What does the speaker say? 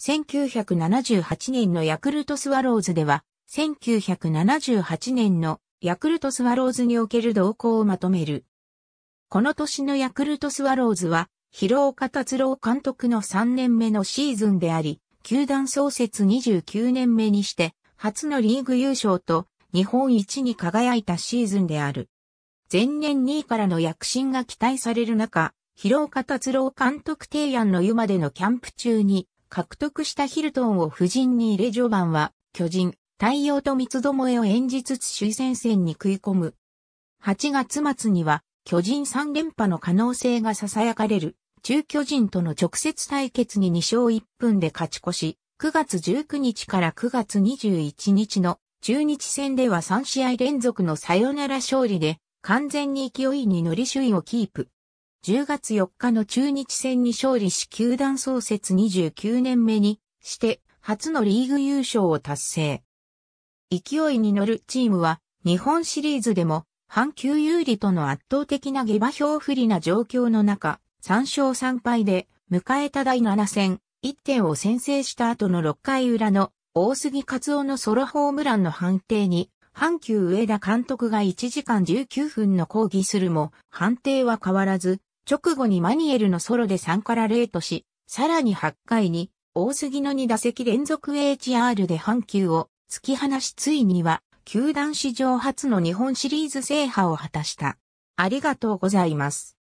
1978年のヤクルトスワローズでは、1978年のヤクルトスワローズにおける動向をまとめる。この年のヤクルトスワローズは、広岡達郎監督の3年目のシーズンであり、球団創設29年目にして、初のリーグ優勝と日本一に輝いたシーズンである。前年2位からの躍進が期待される中、広岡達郎監督提案の湯までのキャンプ中に、獲得したヒルトンを夫人に入れ序盤は、巨人、太陽と三つどもえを演じつつ首位戦線に食い込む。8月末には、巨人3連覇の可能性が囁かれる、中巨人との直接対決に2勝1分で勝ち越し、9月19日から9月21日の中日戦では3試合連続のサヨナラ勝利で、完全に勢いに乗り首位をキープ。10月4日の中日戦に勝利し球団創設29年目にして初のリーグ優勝を達成。勢いに乗るチームは日本シリーズでも阪急有利との圧倒的な下馬評不利な状況の中、3勝3敗で迎えた第7戦、1点を先制した後の6回裏の大杉勝夫のソロホームランの判定に、阪急上田監督が1時間19分の抗議するも、判定は変わらず、直後にマニエルのソロで3から0とし、さらに8回に、大杉の2打席連続 HR で阪急を突き放しついには、球団史上初の日本シリーズ制覇を果たした。ありがとうございます。